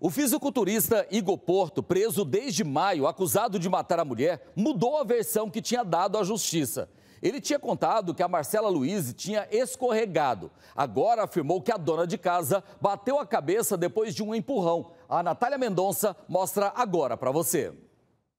O fisiculturista Igor Porto, preso desde maio, acusado de matar a mulher, mudou a versão que tinha dado à justiça. Ele tinha contado que a Marcela Luiz tinha escorregado. Agora afirmou que a dona de casa bateu a cabeça depois de um empurrão. A Natália Mendonça mostra agora para você.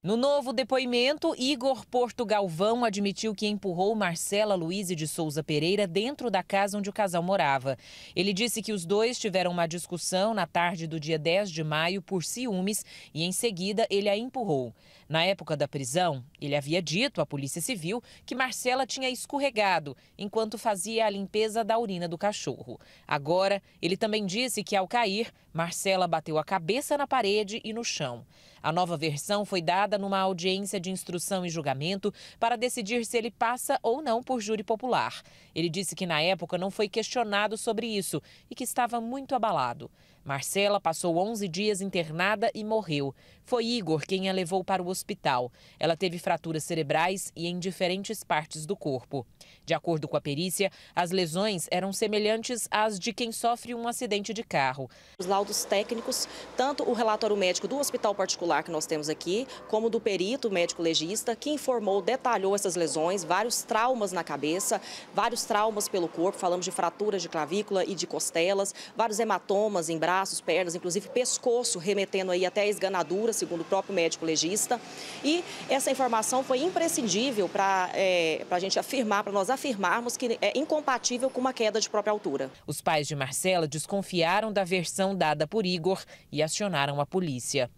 No novo depoimento, Igor Porto Galvão admitiu que empurrou Marcela Luiz de Souza Pereira dentro da casa onde o casal morava. Ele disse que os dois tiveram uma discussão na tarde do dia 10 de maio por ciúmes e, em seguida, ele a empurrou. Na época da prisão, ele havia dito à Polícia Civil que Marcela tinha escorregado enquanto fazia a limpeza da urina do cachorro. Agora, ele também disse que ao cair, Marcela bateu a cabeça na parede e no chão. A nova versão foi dada numa audiência de instrução e julgamento para decidir se ele passa ou não por júri popular. Ele disse que na época não foi questionado sobre isso e que estava muito abalado. Marcela passou 11 dias internada e morreu. Foi Igor quem a levou para o hospital. Ela teve fraturas cerebrais e em diferentes partes do corpo. De acordo com a perícia, as lesões eram semelhantes às de quem sofre um acidente de carro. Os laudos técnicos, tanto o relatório médico do hospital particular que nós temos aqui, como do perito médico legista, que informou, detalhou essas lesões, vários traumas na cabeça, vários traumas pelo corpo, falamos de fraturas de clavícula e de costelas, vários hematomas em braços, pernas, inclusive pescoço, remetendo aí até a esganadura, segundo o próprio médico legista. E essa informação foi imprescindível para é, a gente afirmar, para nós afirmarmos que é incompatível com uma queda de própria altura. Os pais de Marcela desconfiaram da versão dada por Igor e acionaram a polícia.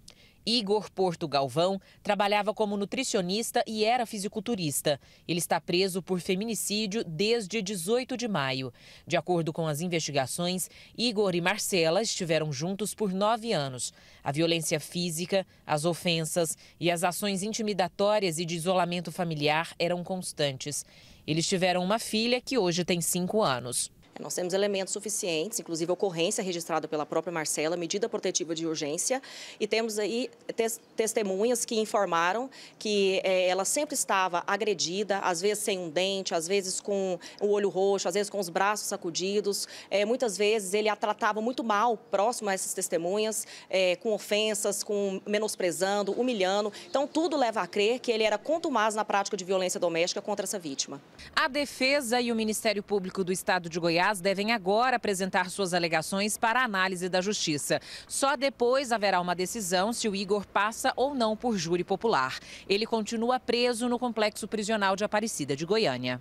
Igor Porto Galvão trabalhava como nutricionista e era fisiculturista. Ele está preso por feminicídio desde 18 de maio. De acordo com as investigações, Igor e Marcela estiveram juntos por nove anos. A violência física, as ofensas e as ações intimidatórias e de isolamento familiar eram constantes. Eles tiveram uma filha que hoje tem cinco anos. Nós temos elementos suficientes, inclusive ocorrência registrada pela própria Marcela, medida protetiva de urgência, e temos aí tes testemunhas que informaram que é, ela sempre estava agredida, às vezes sem um dente, às vezes com o olho roxo, às vezes com os braços sacudidos. É, muitas vezes ele a tratava muito mal próximo a essas testemunhas, é, com ofensas, com menosprezando, humilhando. Então, tudo leva a crer que ele era contumaz na prática de violência doméstica contra essa vítima. A defesa e o Ministério Público do Estado de Goiás Goiás devem agora apresentar suas alegações para análise da Justiça. Só depois haverá uma decisão se o Igor passa ou não por júri popular. Ele continua preso no complexo prisional de Aparecida de Goiânia.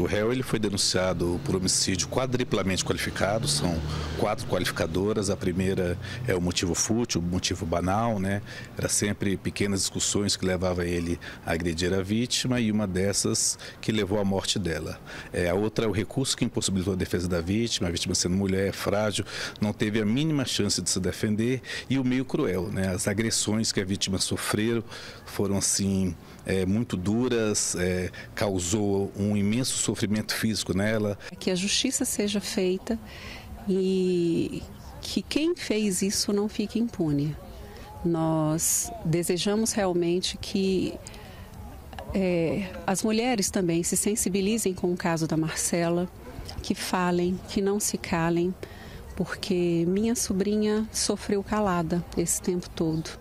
O réu ele foi denunciado por homicídio quadriplamente qualificado, são quatro qualificadoras. A primeira é o motivo fútil, o motivo banal, né? Era sempre pequenas discussões que levava ele a agredir a vítima e uma dessas que levou à morte dela. É, a outra é o recurso que impossibilitou a defesa da vítima, a vítima sendo mulher, é frágil, não teve a mínima chance de se defender e o meio cruel, né? As agressões que a vítima sofreu foram assim é, muito duras, é, causou um imenso sofrimento físico nela. É que a justiça seja feita e que quem fez isso não fique impune. Nós desejamos realmente que é, as mulheres também se sensibilizem com o caso da Marcela, que falem, que não se calem, porque minha sobrinha sofreu calada esse tempo todo.